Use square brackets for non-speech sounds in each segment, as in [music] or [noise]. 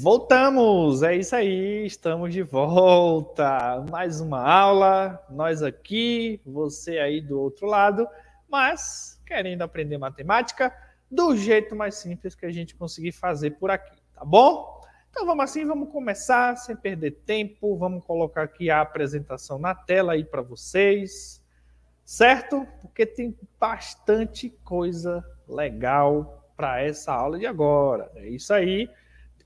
Voltamos, é isso aí, estamos de volta. Mais uma aula, nós aqui, você aí do outro lado, mas querendo aprender matemática do jeito mais simples que a gente conseguir fazer por aqui, tá bom? Então vamos assim, vamos começar sem perder tempo, vamos colocar aqui a apresentação na tela aí para vocês, certo? Porque tem bastante coisa legal para essa aula de agora. É isso aí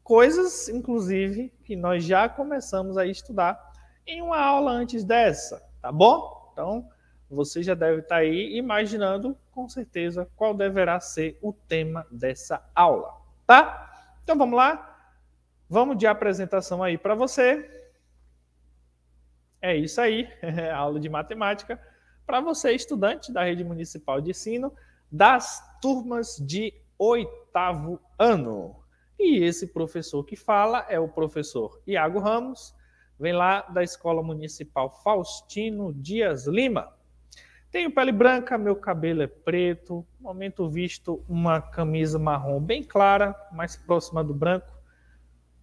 coisas, inclusive, que nós já começamos a estudar em uma aula antes dessa, tá bom? Então, você já deve estar tá aí imaginando, com certeza, qual deverá ser o tema dessa aula, tá? Então, vamos lá? Vamos de apresentação aí para você. É isso aí, é [laughs] aula de matemática para você, estudante da Rede Municipal de Ensino, das turmas de oitavo ano. E esse professor que fala é o professor Iago Ramos, vem lá da Escola Municipal Faustino Dias Lima. Tenho pele branca, meu cabelo é preto. No momento visto uma camisa marrom bem clara, mais próxima do branco.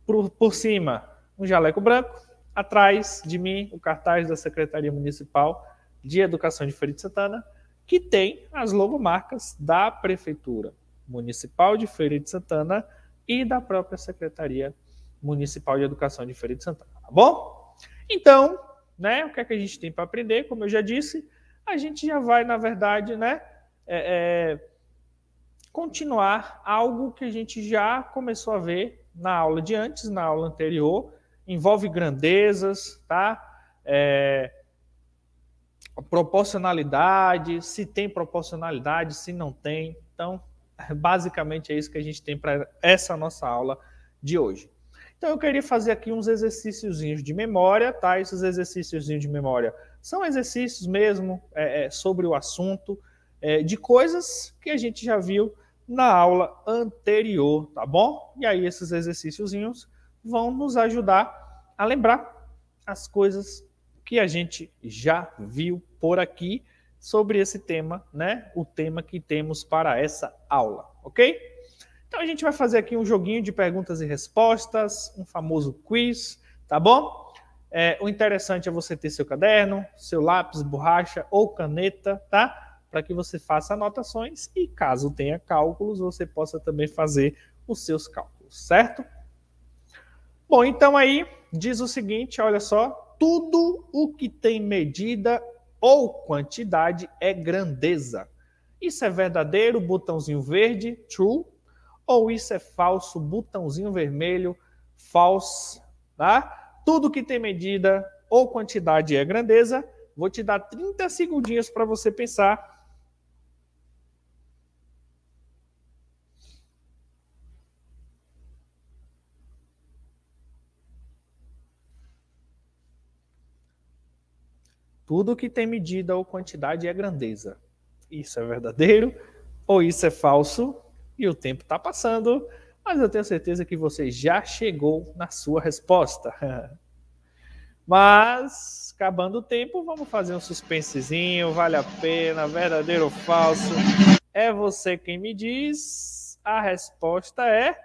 Por, por cima, um jaleco branco. Atrás de mim, o cartaz da Secretaria Municipal de Educação de Feira de Santana, que tem as logomarcas da Prefeitura Municipal de Feira de Santana e da própria Secretaria Municipal de Educação de Feira de Santana, tá bom? Então, né, o que é que a gente tem para aprender? Como eu já disse, a gente já vai, na verdade, né, é, é, continuar algo que a gente já começou a ver na aula de antes, na aula anterior, envolve grandezas, tá? É, proporcionalidade, se tem proporcionalidade, se não tem. Então, basicamente é isso que a gente tem para essa nossa aula de hoje. Então eu queria fazer aqui uns exercíciozinhos de memória, tá? Esses exercíciozinhos de memória são exercícios mesmo é, é, sobre o assunto, é, de coisas que a gente já viu na aula anterior, tá bom? E aí esses exercíciozinhos vão nos ajudar a lembrar as coisas que a gente já viu por aqui sobre esse tema, né? O tema que temos para essa aula, ok? Então a gente vai fazer aqui um joguinho de perguntas e respostas, um famoso quiz, tá bom? É, o interessante é você ter seu caderno, seu lápis, borracha ou caneta, tá? Para que você faça anotações e caso tenha cálculos, você possa também fazer os seus cálculos, certo? Bom, então aí diz o seguinte, olha só, tudo o que tem medida ou quantidade é grandeza. Isso é verdadeiro, botãozinho verde, true, ou isso é falso, botãozinho vermelho, false, tá? Tudo que tem medida ou quantidade é grandeza. Vou te dar 30 segundinhos para você pensar Tudo que tem medida ou quantidade é grandeza. Isso é verdadeiro ou isso é falso? E o tempo está passando, mas eu tenho certeza que você já chegou na sua resposta. [laughs] Mas, acabando o tempo, vamos fazer um suspensezinho, vale a pena, verdadeiro ou falso? É você quem me diz. A resposta é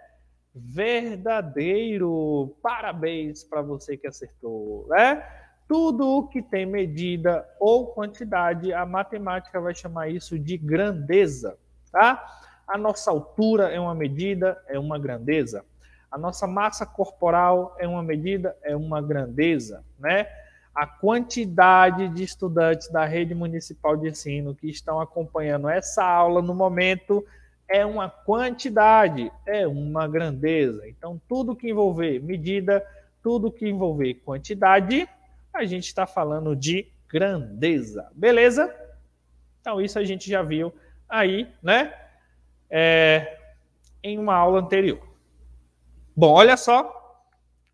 verdadeiro. Parabéns para você que acertou, né? Tudo o que tem medida ou quantidade, a matemática vai chamar isso de grandeza, tá? A nossa altura é uma medida, é uma grandeza. A nossa massa corporal é uma medida, é uma grandeza, né? A quantidade de estudantes da rede municipal de ensino que estão acompanhando essa aula no momento é uma quantidade, é uma grandeza. Então, tudo que envolver medida, tudo que envolver quantidade a gente está falando de grandeza. Beleza? Então, isso a gente já viu aí, né? É, em uma aula anterior. Bom, olha só.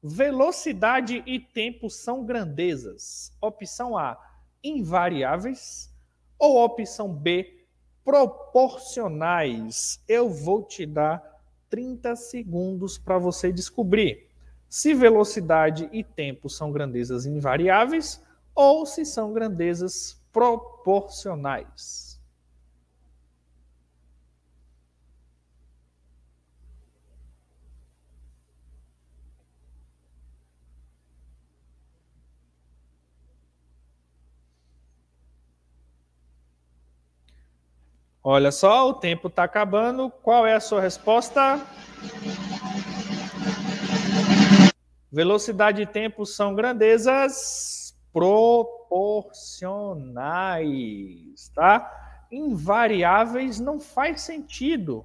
Velocidade e tempo são grandezas. Opção A, invariáveis. Ou opção B, proporcionais. Eu vou te dar 30 segundos para você descobrir se velocidade e tempo são grandezas invariáveis ou se são grandezas proporcionais. Olha só, o tempo está acabando. Qual é a sua resposta? Velocidade e tempo são grandezas proporcionais, tá? Invariáveis não faz sentido,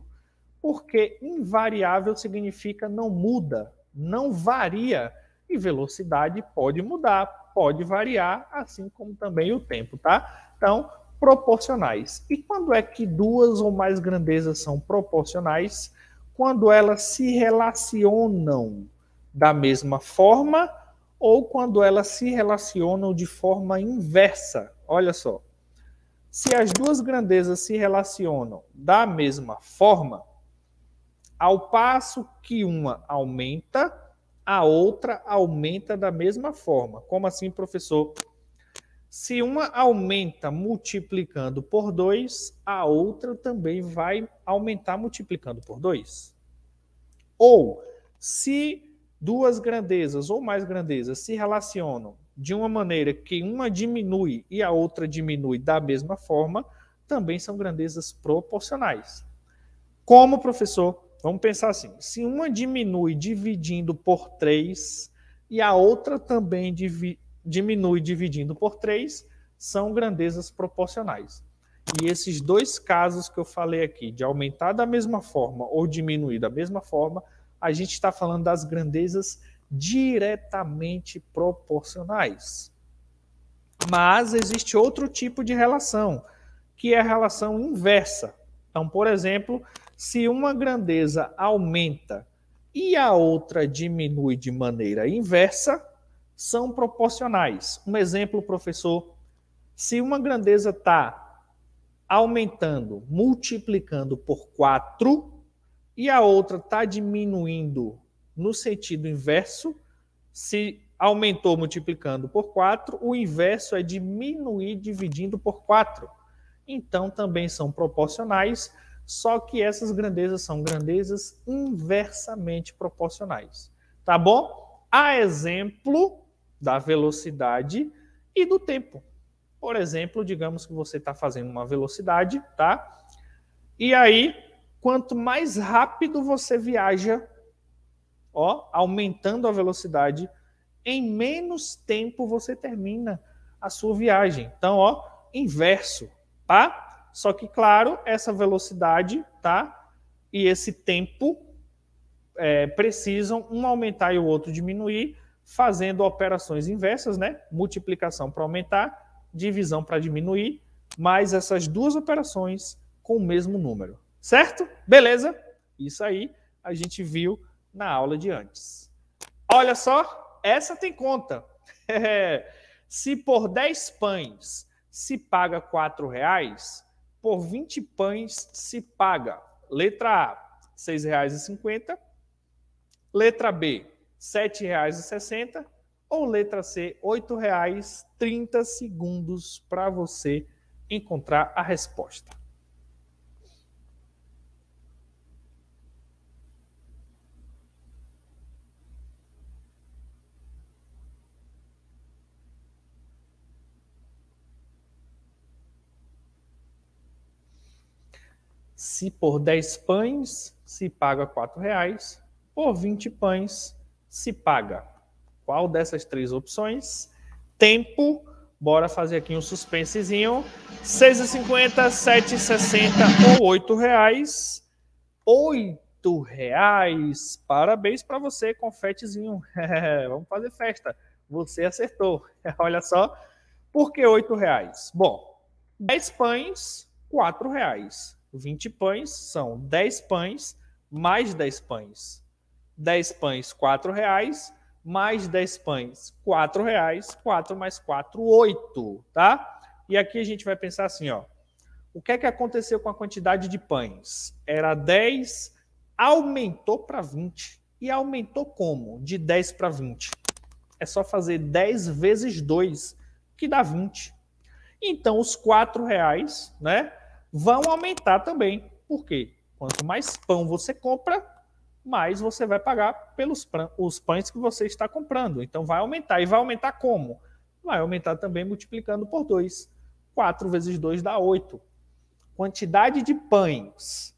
porque invariável significa não muda, não varia, e velocidade pode mudar, pode variar, assim como também o tempo, tá? Então, proporcionais. E quando é que duas ou mais grandezas são proporcionais? Quando elas se relacionam da mesma forma ou quando elas se relacionam de forma inversa. Olha só. Se as duas grandezas se relacionam da mesma forma, ao passo que uma aumenta, a outra aumenta da mesma forma. Como assim, professor? Se uma aumenta multiplicando por 2, a outra também vai aumentar multiplicando por 2. Ou se duas grandezas ou mais grandezas se relacionam de uma maneira que uma diminui e a outra diminui da mesma forma, também são grandezas proporcionais. Como, professor? Vamos pensar assim: se uma diminui dividindo por 3 e a outra também divi diminui dividindo por 3, são grandezas proporcionais. E esses dois casos que eu falei aqui, de aumentar da mesma forma ou diminuir da mesma forma, a gente está falando das grandezas diretamente proporcionais. Mas existe outro tipo de relação, que é a relação inversa. Então, por exemplo, se uma grandeza aumenta e a outra diminui de maneira inversa, são proporcionais. Um exemplo, professor, se uma grandeza está aumentando, multiplicando por 4, e a outra está diminuindo no sentido inverso, se aumentou multiplicando por 4, o inverso é diminuir dividindo por 4. Então também são proporcionais, só que essas grandezas são grandezas inversamente proporcionais. Tá bom? A exemplo da velocidade e do tempo. Por exemplo, digamos que você está fazendo uma velocidade, tá? E aí quanto mais rápido você viaja, ó, aumentando a velocidade, em menos tempo você termina a sua viagem. Então, ó, inverso, tá? Só que, claro, essa velocidade, tá? E esse tempo é, precisam um aumentar e o outro diminuir, fazendo operações inversas, né? Multiplicação para aumentar, divisão para diminuir, mais essas duas operações com o mesmo número. Certo? Beleza? Isso aí a gente viu na aula de antes. Olha só, essa tem conta. [laughs] se por 10 pães se paga R$ reais, por 20 pães se paga. Letra A, R$ 6,50. Letra B, R$ 7,60. Ou letra C, R$ 8,30 segundos para você encontrar a resposta. Se por 10 pães, se paga R$ reais. Por 20 pães, se paga. Qual dessas três opções? Tempo. Bora fazer aqui um suspensezinho. R$ 6,50, 7,60 ou R$ reais. R$ reais. Parabéns para você, confetezinho. [laughs] Vamos fazer festa. Você acertou. [laughs] Olha só. Por que R$ reais? Bom, 10 pães, R$ reais. 20 pães são 10 pães mais 10 pães. 10 pães, 4 reais, mais 10 pães, 4 reais, 4 mais 4, 8, tá? E aqui a gente vai pensar assim, ó. O que é que aconteceu com a quantidade de pães? Era 10, aumentou para 20. E aumentou como? De 10 para 20. É só fazer 10 vezes 2, que dá 20. Então, os 4 reais, né? vão aumentar também. Por quê? Quanto mais pão você compra, mais você vai pagar pelos os pães que você está comprando. Então vai aumentar. E vai aumentar como? Vai aumentar também multiplicando por 2. 4 vezes 2 dá 8. Quantidade de pães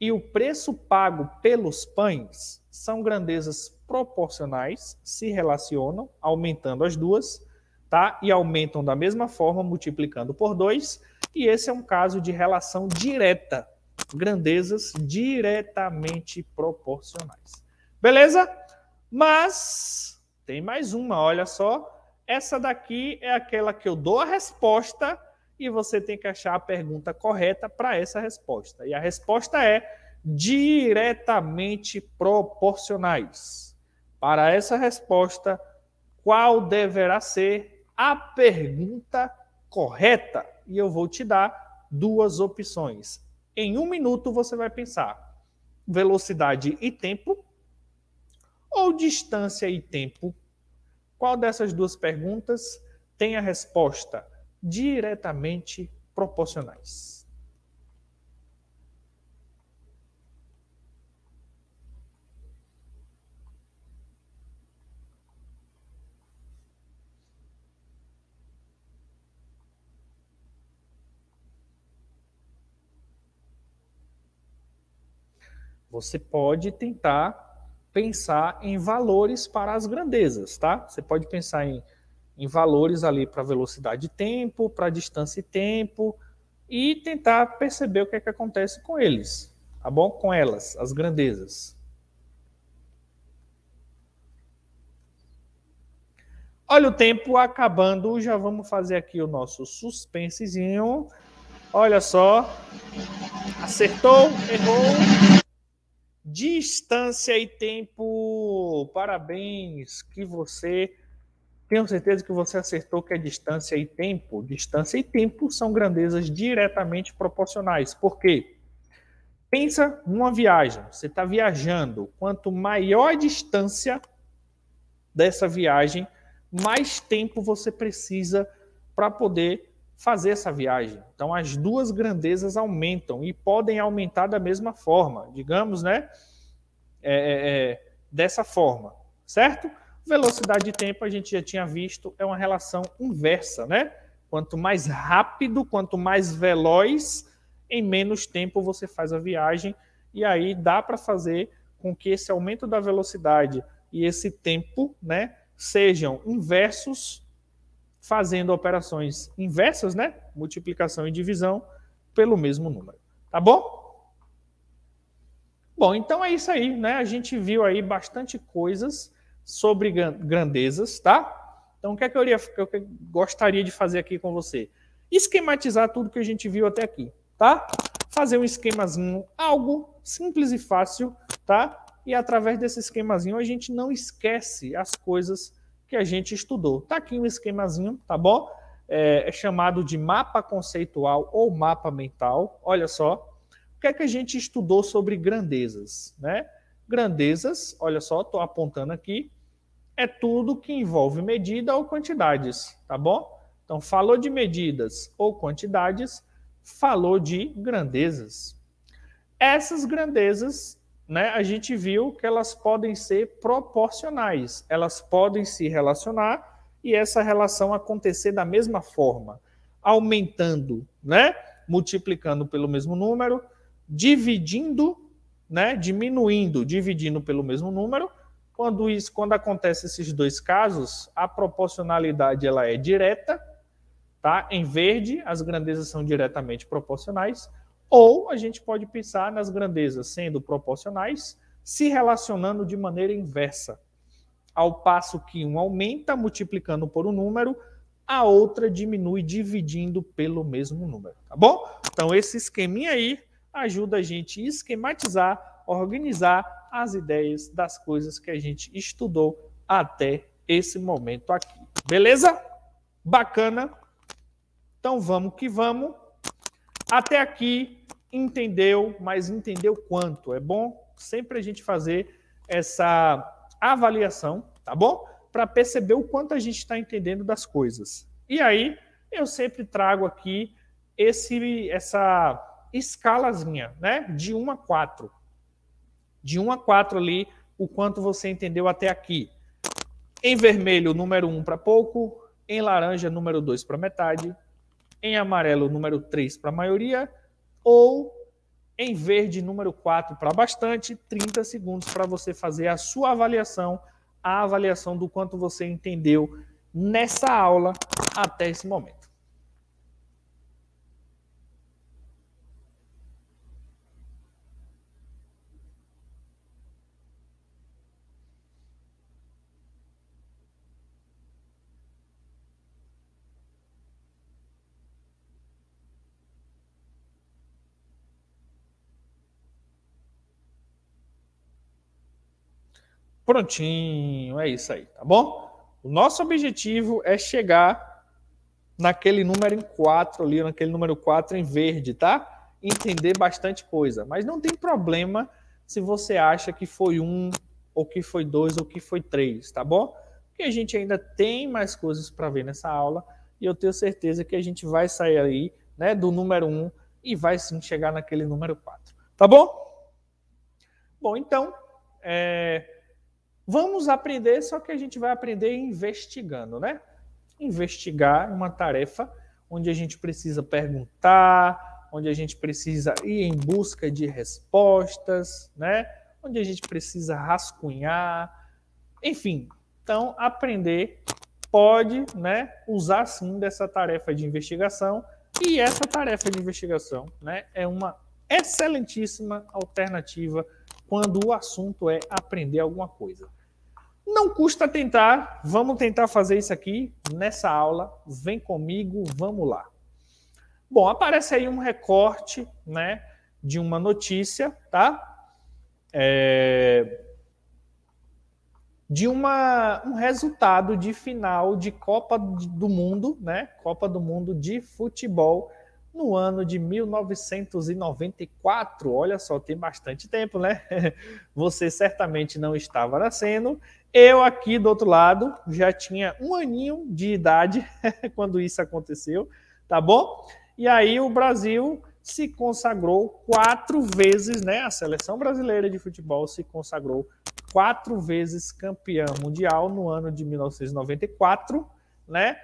e o preço pago pelos pães são grandezas proporcionais, se relacionam, aumentando as duas, tá? E aumentam da mesma forma, multiplicando por 2 e esse é um caso de relação direta, grandezas diretamente proporcionais. Beleza? Mas tem mais uma, olha só. Essa daqui é aquela que eu dou a resposta e você tem que achar a pergunta correta para essa resposta. E a resposta é diretamente proporcionais. Para essa resposta, qual deverá ser a pergunta correta? e eu vou te dar duas opções. Em um minuto você vai pensar velocidade e tempo ou distância e tempo. Qual dessas duas perguntas tem a resposta diretamente proporcionais? Você pode tentar pensar em valores para as grandezas, tá? Você pode pensar em, em valores ali para velocidade e tempo, para distância e tempo, e tentar perceber o que é que acontece com eles, tá bom? Com elas, as grandezas. Olha o tempo acabando, já vamos fazer aqui o nosso suspensezinho. Olha só. Acertou, errou. Distância e tempo. Parabéns que você tenho certeza que você acertou que é distância e tempo. Distância e tempo são grandezas diretamente proporcionais. Por quê? Pensa numa viagem. Você está viajando. Quanto maior a distância dessa viagem, mais tempo você precisa para poder fazer essa viagem. Então, as duas grandezas aumentam e podem aumentar da mesma forma, digamos, né? É, é, é, dessa forma, certo? Velocidade e tempo, a gente já tinha visto, é uma relação inversa, né? Quanto mais rápido, quanto mais veloz, em menos tempo você faz a viagem. E aí dá para fazer com que esse aumento da velocidade e esse tempo, né, sejam inversos fazendo operações inversas, né? Multiplicação e divisão pelo mesmo número. Tá bom? Bom, então é isso aí, né? A gente viu aí bastante coisas sobre grandezas, tá? Então, o que é que eu, que eu gostaria de fazer aqui com você? Esquematizar tudo que a gente viu até aqui, tá? Fazer um esquemazinho, algo simples e fácil, tá? E através desse esquemazinho a gente não esquece as coisas que a gente estudou. Tá aqui um esquemazinho, tá bom? É, é chamado de mapa conceitual ou mapa mental. Olha só, o que é que a gente estudou sobre grandezas, né? Grandezas, olha só, estou apontando aqui, é tudo que envolve medida ou quantidades, tá bom? Então, falou de medidas ou quantidades, falou de grandezas. Essas grandezas né, a gente viu que elas podem ser proporcionais, elas podem se relacionar e essa relação acontecer da mesma forma, aumentando, né, multiplicando pelo mesmo número, dividindo, né, diminuindo, dividindo pelo mesmo número. Quando isso, quando acontece esses dois casos, a proporcionalidade ela é direta, tá? Em verde, as grandezas são diretamente proporcionais. Ou a gente pode pensar nas grandezas sendo proporcionais, se relacionando de maneira inversa. Ao passo que um aumenta multiplicando por um número, a outra diminui dividindo pelo mesmo número, tá bom? Então esse esqueminha aí ajuda a gente a esquematizar, organizar as ideias das coisas que a gente estudou até esse momento aqui. Beleza? Bacana? Então vamos que vamos. Até aqui entendeu, mas entendeu quanto? É bom sempre a gente fazer essa avaliação, tá bom? Para perceber o quanto a gente está entendendo das coisas. E aí eu sempre trago aqui esse essa escalazinha, né? De 1 a 4. De 1 a 4 ali, o quanto você entendeu até aqui. Em vermelho, número 1 para pouco. Em laranja, número 2 para metade em amarelo, número 3 para a maioria, ou em verde, número 4 para bastante, 30 segundos para você fazer a sua avaliação, a avaliação do quanto você entendeu nessa aula até esse momento. Prontinho, é isso aí, tá bom? O nosso objetivo é chegar naquele número em 4 ali, naquele número 4 em verde, tá? Entender bastante coisa. Mas não tem problema se você acha que foi um, ou que foi dois, ou que foi três, tá bom? Porque a gente ainda tem mais coisas para ver nessa aula e eu tenho certeza que a gente vai sair aí né, do número 1 um, e vai sim chegar naquele número 4. Tá bom? Bom, então, é, Vamos aprender, só que a gente vai aprender investigando, né? Investigar é uma tarefa onde a gente precisa perguntar, onde a gente precisa ir em busca de respostas, né? Onde a gente precisa rascunhar, enfim. Então, aprender pode, né, usar sim dessa tarefa de investigação, e essa tarefa de investigação, né, é uma excelentíssima alternativa quando o assunto é aprender alguma coisa. Não custa tentar, vamos tentar fazer isso aqui nessa aula. Vem comigo, vamos lá. Bom, aparece aí um recorte, né, de uma notícia, tá? É... De uma, um resultado de final de Copa do Mundo, né? Copa do Mundo de futebol no ano de 1994. Olha só, tem bastante tempo, né? [laughs] Você certamente não estava nascendo. Eu aqui do outro lado já tinha um aninho de idade [laughs] quando isso aconteceu, tá bom? E aí o Brasil se consagrou quatro vezes, né? A seleção brasileira de futebol se consagrou quatro vezes campeã mundial no ano de 1994, né?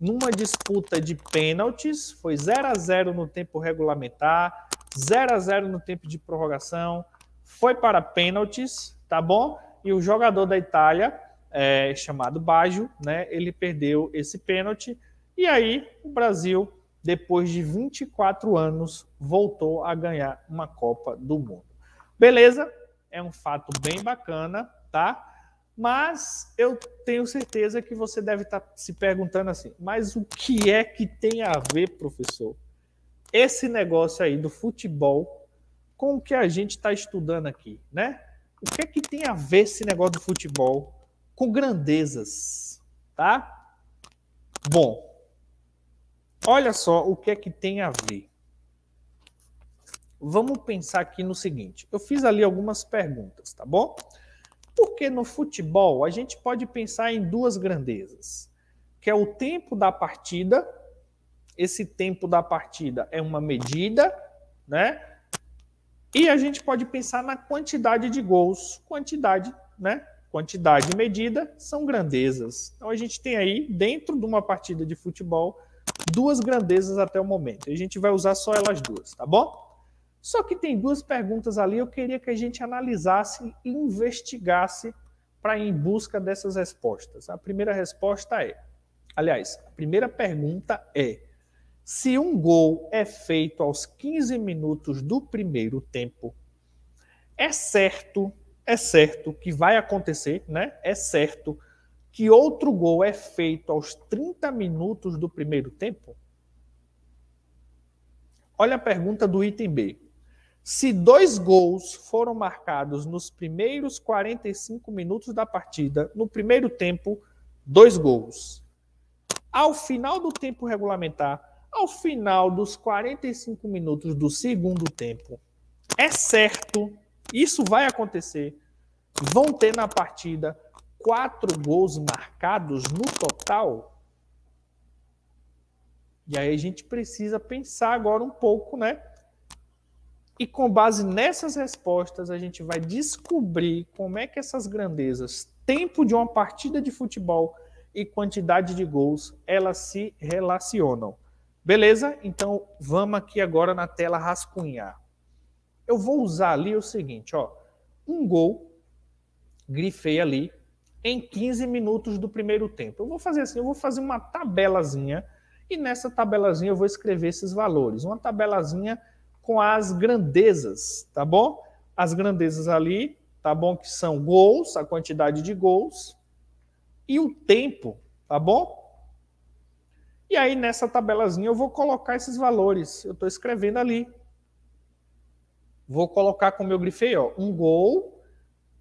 numa disputa de pênaltis, foi 0 a 0 no tempo regulamentar, 0 a 0 no tempo de prorrogação, foi para pênaltis, tá bom? E o jogador da Itália, é, chamado Baggio, né, ele perdeu esse pênalti, e aí o Brasil, depois de 24 anos, voltou a ganhar uma Copa do Mundo. Beleza? É um fato bem bacana, tá? Mas eu tenho certeza que você deve estar tá se perguntando assim: mas o que é que tem a ver, professor, esse negócio aí do futebol com o que a gente está estudando aqui, né? O que é que tem a ver esse negócio do futebol com grandezas, tá? Bom, olha só o que é que tem a ver. Vamos pensar aqui no seguinte: eu fiz ali algumas perguntas, tá bom? Porque no futebol a gente pode pensar em duas grandezas, que é o tempo da partida. Esse tempo da partida é uma medida, né? E a gente pode pensar na quantidade de gols, quantidade, né? Quantidade e medida são grandezas. Então a gente tem aí dentro de uma partida de futebol duas grandezas até o momento. E a gente vai usar só elas duas, tá bom? Só que tem duas perguntas ali, eu queria que a gente analisasse e investigasse para ir em busca dessas respostas. A primeira resposta é, aliás, a primeira pergunta é: se um gol é feito aos 15 minutos do primeiro tempo, é certo, é certo que vai acontecer, né? É certo que outro gol é feito aos 30 minutos do primeiro tempo? Olha a pergunta do item B. Se dois gols foram marcados nos primeiros 45 minutos da partida, no primeiro tempo, dois gols. Ao final do tempo regulamentar, ao final dos 45 minutos do segundo tempo, é certo, isso vai acontecer, vão ter na partida quatro gols marcados no total? E aí a gente precisa pensar agora um pouco, né? E com base nessas respostas, a gente vai descobrir como é que essas grandezas, tempo de uma partida de futebol e quantidade de gols, elas se relacionam. Beleza? Então vamos aqui agora na tela rascunhar. Eu vou usar ali o seguinte, ó, um gol, grifei ali, em 15 minutos do primeiro tempo. Eu vou fazer assim, eu vou fazer uma tabelazinha e nessa tabelazinha eu vou escrever esses valores. Uma tabelazinha com as grandezas, tá bom? As grandezas ali, tá bom? Que são gols, a quantidade de gols e o tempo, tá bom? E aí nessa tabelazinha eu vou colocar esses valores, eu estou escrevendo ali. Vou colocar o meu grifei, ó, um gol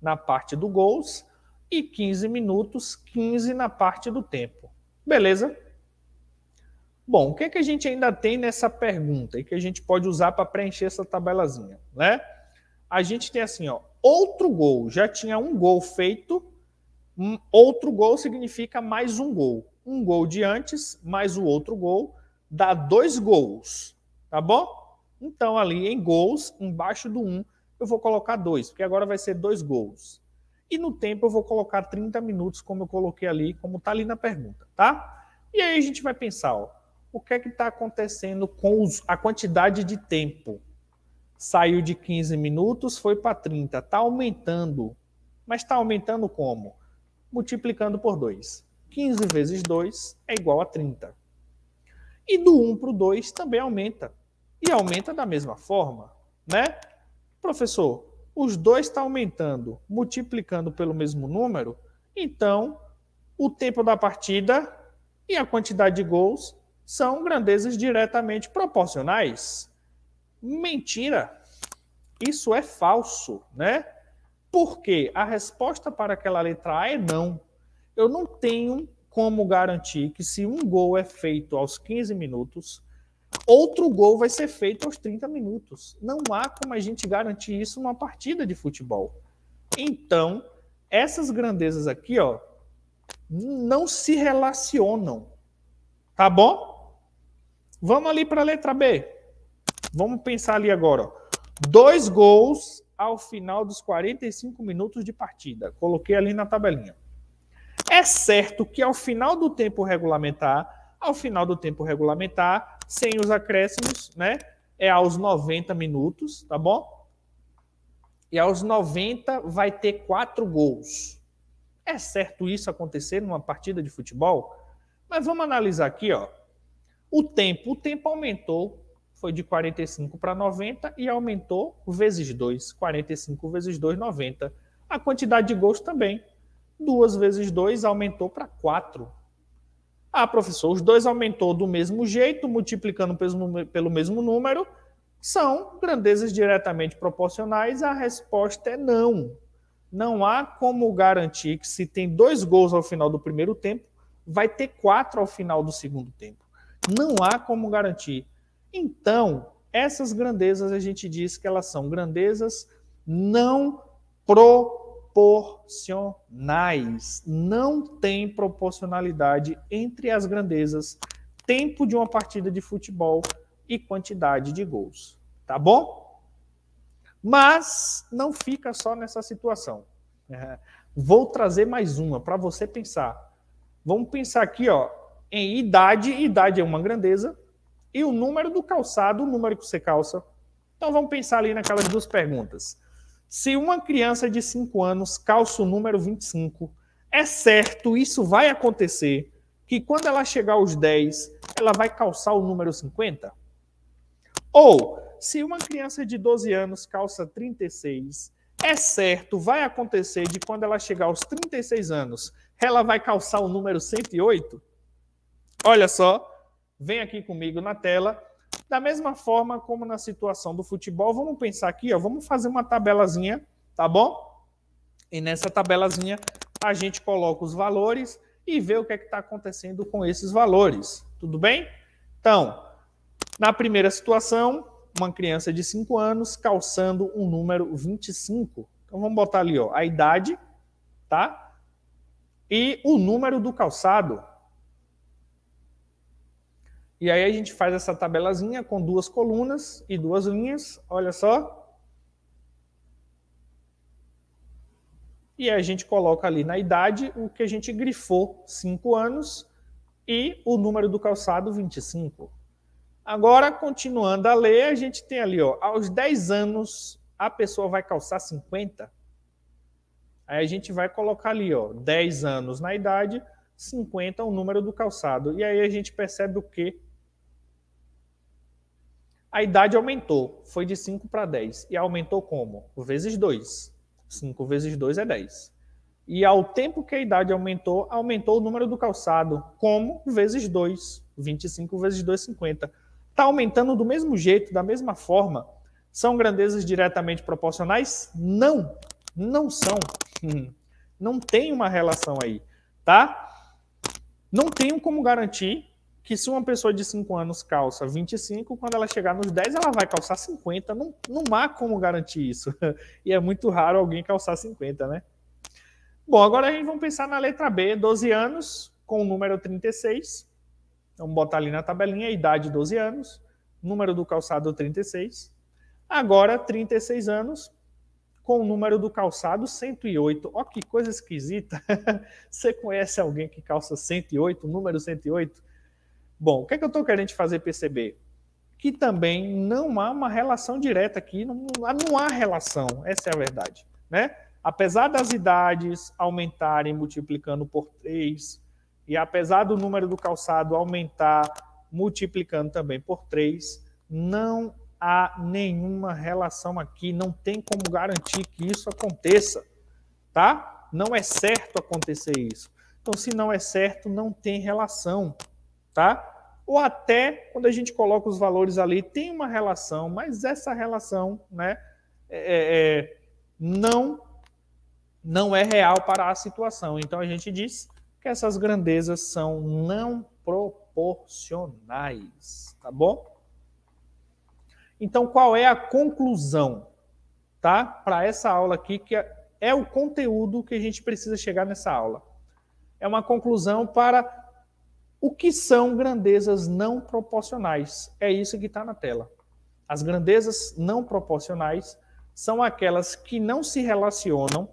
na parte do gols e 15 minutos, 15 na parte do tempo. Beleza? Bom, o que, é que a gente ainda tem nessa pergunta e que a gente pode usar para preencher essa tabelazinha, né? A gente tem assim, ó, outro gol. Já tinha um gol feito. Um outro gol significa mais um gol. Um gol de antes, mais o outro gol, dá dois gols, tá bom? Então, ali em gols, embaixo do um, eu vou colocar dois, porque agora vai ser dois gols. E no tempo eu vou colocar 30 minutos, como eu coloquei ali, como tá ali na pergunta, tá? E aí a gente vai pensar, ó, o que é que está acontecendo com os, a quantidade de tempo? Saiu de 15 minutos, foi para 30. Está aumentando. Mas está aumentando como? Multiplicando por 2. 15 vezes 2 é igual a 30. E do 1 para o 2 também aumenta. E aumenta da mesma forma, né? Professor, os dois está aumentando, multiplicando pelo mesmo número, então o tempo da partida e a quantidade de gols são grandezas diretamente proporcionais. Mentira! Isso é falso, né? Porque a resposta para aquela letra A é não. Eu não tenho como garantir que se um gol é feito aos 15 minutos, outro gol vai ser feito aos 30 minutos. Não há como a gente garantir isso numa partida de futebol. Então, essas grandezas aqui, ó, não se relacionam. Tá bom? Vamos ali para a letra B. Vamos pensar ali agora. Dois gols ao final dos 45 minutos de partida. Coloquei ali na tabelinha. É certo que ao final do tempo regulamentar, ao final do tempo regulamentar, sem os acréscimos, né? É aos 90 minutos, tá bom? E aos 90 vai ter quatro gols. É certo isso acontecer numa partida de futebol? Mas vamos analisar aqui, ó. O tempo, o tempo aumentou, foi de 45 para 90 e aumentou vezes 2, 45 vezes 2, 90. A quantidade de gols também, 2 vezes 2 aumentou para 4. Ah, professor, os dois aumentou do mesmo jeito, multiplicando pelo mesmo número, são grandezas diretamente proporcionais? A resposta é não. Não há como garantir que se tem dois gols ao final do primeiro tempo, vai ter quatro ao final do segundo tempo. Não há como garantir. Então, essas grandezas a gente diz que elas são grandezas não proporcionais. Não tem proporcionalidade entre as grandezas, tempo de uma partida de futebol e quantidade de gols. Tá bom? Mas não fica só nessa situação. É, vou trazer mais uma para você pensar. Vamos pensar aqui, ó, em idade, idade é uma grandeza, e o número do calçado, o número que você calça. Então vamos pensar ali naquelas duas perguntas. Se uma criança de 5 anos calça o número 25, é certo, isso vai acontecer, que quando ela chegar aos 10, ela vai calçar o número 50? Ou, se uma criança de 12 anos calça 36, é certo, vai acontecer de quando ela chegar aos 36 anos, ela vai calçar o número 108? Olha só, vem aqui comigo na tela. Da mesma forma como na situação do futebol, vamos pensar aqui, ó, vamos fazer uma tabelazinha, tá bom? E nessa tabelazinha a gente coloca os valores e vê o que é está acontecendo com esses valores. Tudo bem? Então, na primeira situação, uma criança de 5 anos calçando um número 25. Então vamos botar ali ó, a idade, tá? E o número do calçado. E aí a gente faz essa tabelazinha com duas colunas e duas linhas, olha só. E a gente coloca ali na idade o que a gente grifou, 5 anos, e o número do calçado, 25. Agora, continuando a ler, a gente tem ali, ó, aos 10 anos a pessoa vai calçar 50. Aí a gente vai colocar ali, ó, 10 anos na idade, 50 é o número do calçado. E aí a gente percebe o quê? A idade aumentou, foi de 5 para 10. E aumentou como? Vezes 2. 5 vezes 2 é 10. E ao tempo que a idade aumentou, aumentou o número do calçado, como vezes 2. 25 vezes 2, 50. Está aumentando do mesmo jeito, da mesma forma. São grandezas diretamente proporcionais? Não, não são. [laughs] Não tem uma relação aí, tá? Não tenho como garantir que se uma pessoa de 5 anos calça 25, quando ela chegar nos 10, ela vai calçar 50. Não, não há como garantir isso. [laughs] E é muito raro alguém calçar 50, né? Bom, agora a gente vai pensar na letra B, 12 anos, com o número 36. Vamos botar ali na tabelinha, idade 12 anos, número do calçado 36. Agora, 36 anos, com o número do calçado 108. Ó, que coisa esquisita! [laughs] Você conhece alguém que calça 108, número 108? Bom, o que, é que eu estou querendo fazer perceber? Que também não há uma relação direta aqui, não, não há relação, essa é a verdade. Né? Apesar das idades aumentarem multiplicando por 3, e apesar do número do calçado aumentar multiplicando também por 3, não há nenhuma relação aqui, não tem como garantir que isso aconteça, tá? Não é certo acontecer isso. Então, se não é certo, não tem relação, tá? Ou até quando a gente coloca os valores ali, tem uma relação, mas essa relação, né, é, é, é não não é real para a situação. Então a gente diz que essas grandezas são não proporcionais, tá bom? Então, qual é a conclusão, tá? Para essa aula aqui, que é o conteúdo que a gente precisa chegar nessa aula. É uma conclusão para o que são grandezas não proporcionais. É isso que está na tela. As grandezas não proporcionais são aquelas que não se relacionam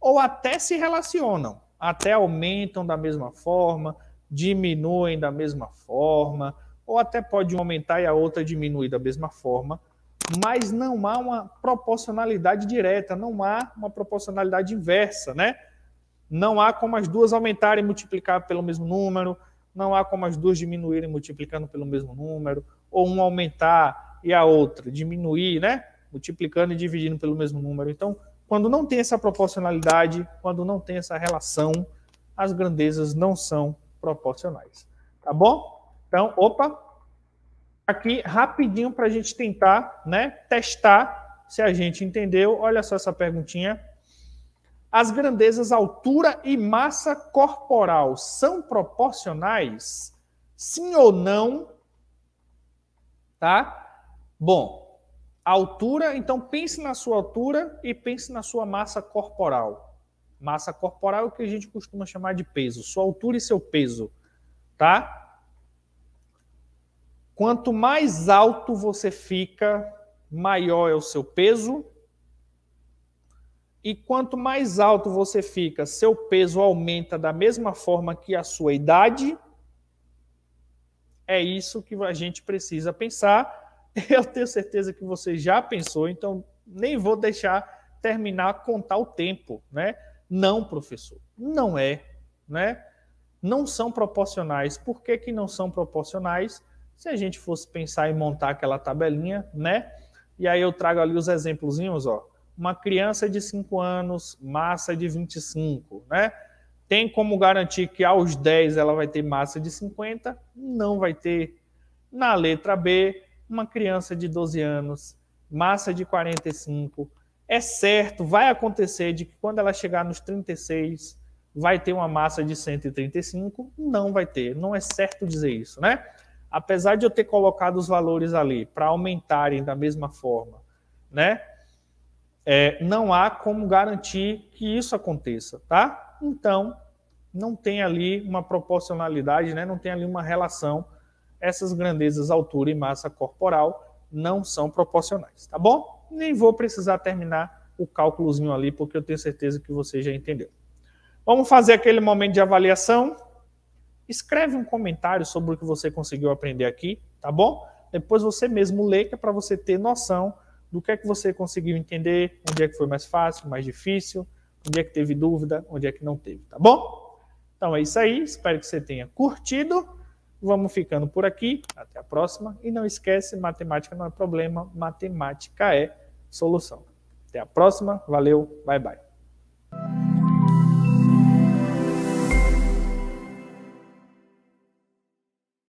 ou até se relacionam, até aumentam da mesma forma, diminuem da mesma forma, ou até pode aumentar e a outra diminuir da mesma forma, mas não há uma proporcionalidade direta, não há uma proporcionalidade inversa, né? Não há como as duas aumentarem e multiplicar pelo mesmo número, não há como as duas diminuírem multiplicando pelo mesmo número, ou um aumentar e a outra diminuir, né? Multiplicando e dividindo pelo mesmo número. Então, quando não tem essa proporcionalidade, quando não tem essa relação, as grandezas não são proporcionais. Tá bom? Então, opa, aqui rapidinho para a gente tentar né, testar se a gente entendeu. Olha só essa perguntinha. As grandezas altura e massa corporal são proporcionais? Sim ou não? Tá? Bom, altura, então pense na sua altura e pense na sua massa corporal. Massa corporal é o que a gente costuma chamar de peso, sua altura e seu peso, tá? Quanto mais alto você fica, maior é o seu peso. E quanto mais alto você fica, seu peso aumenta da mesma forma que a sua idade. É isso que a gente precisa pensar. [laughs] Eu tenho certeza que você já pensou, então nem vou deixar terminar contar o tempo, né? Não, professor, não é, né? Não são proporcionais. Por que, que não são proporcionais? se a gente fosse pensar em montar aquela tabelinha, né? E aí eu trago ali os exemplozinhos, ó. Uma criança de 5 anos, massa de 25, né? Tem como garantir que aos 10 ela vai ter massa de 50? Não vai ter. Na letra B, uma criança de 12 anos, massa de 45. É certo, vai acontecer de que quando ela chegar nos 36, vai ter uma massa de 135? Não vai ter. Não é certo dizer isso, né? apesar de eu ter colocado os valores ali para aumentarem da mesma forma, né? É, não há como garantir que isso aconteça, tá? Então, não tem ali uma proporcionalidade, né? Não tem ali uma relação. Essas grandezas, altura e massa corporal não são proporcionais, tá bom? Nem vou precisar terminar o cálculozinho ali, porque eu tenho certeza que você já entendeu. Vamos fazer aquele momento de avaliação. Escreve um comentário sobre o que você conseguiu aprender aqui, tá bom? Depois você mesmo lê, que é para você ter noção do que é que você conseguiu entender, onde é que foi mais fácil, mais difícil, onde é que teve dúvida, onde é que não teve, tá bom? Então é isso aí, espero que você tenha curtido. Vamos ficando por aqui, até a próxima. E não esquece, matemática não é problema, matemática é solução. Até a próxima, valeu, bye bye.